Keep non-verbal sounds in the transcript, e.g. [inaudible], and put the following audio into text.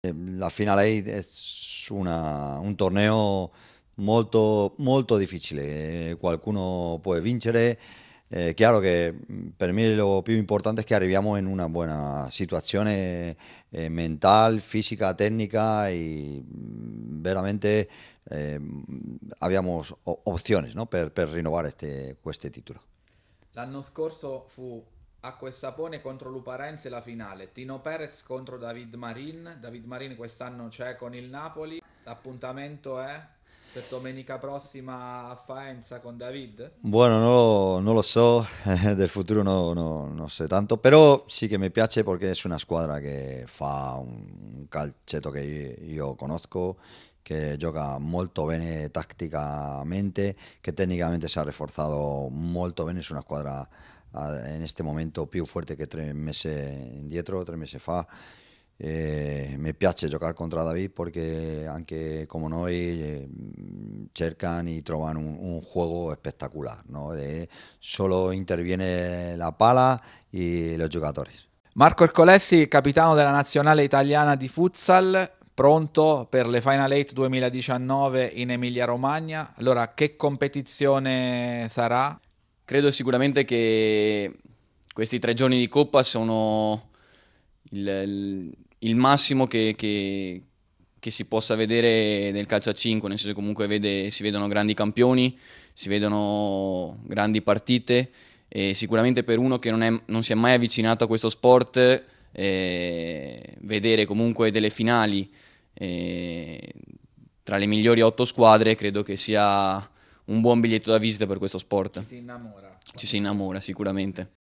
Em, la final es un torneo molto, molto difficile, eh, qualcuno può vincere, eh, chiaro che mm, per lo más importante es que arriviamo en una buena situación eh, mental, física, técnica y e veramente eh, mm, abbiamo opzioni no? per, per este, título. titolo. L'anno scorso fu Acqua e Sapone contro Luparense la finale, Tino Perez contro David Marin, David Marin quest'anno c'è con il Napoli, l'appuntamento è domenica prossima a Faenza con David? Bueno, no, no lo so, [laughs] del futuro no, no, no, sé tanto, pero sí que me piace porque es una squadra que fa un calcetto que yo conozco, que juega muy bien tácticamente, que técnicamente se ha reforzado muy bien, es una squadra ah, en este momento más fuerte que tres meses indietro, tres meses fa. Eh, mi piace giocare contro David perché anche come noi eh, cercano e trovano un, un juego espectacular, ¿no? De, solo interviene la pala e i giocatori. Marco Ercolessi, capitano della nazionale italiana di futsal, pronto per le Final 8 2019 in Emilia-Romagna. Allora, che competizione sarà? Credo sicuramente che questi tre giorni di coppa sono il, il il massimo che, che, che, si possa vedere nel calcio a 5, nel senso che comunque vede, si vedono grandi campioni, si vedono grandi partite e sicuramente per uno che non, è, non si è mai avvicinato a questo sport eh, vedere comunque delle finali eh, tra le migliori otto squadre credo che sia un buon biglietto da visita per questo sport. Ci si innamora. Ci si innamora sicuramente.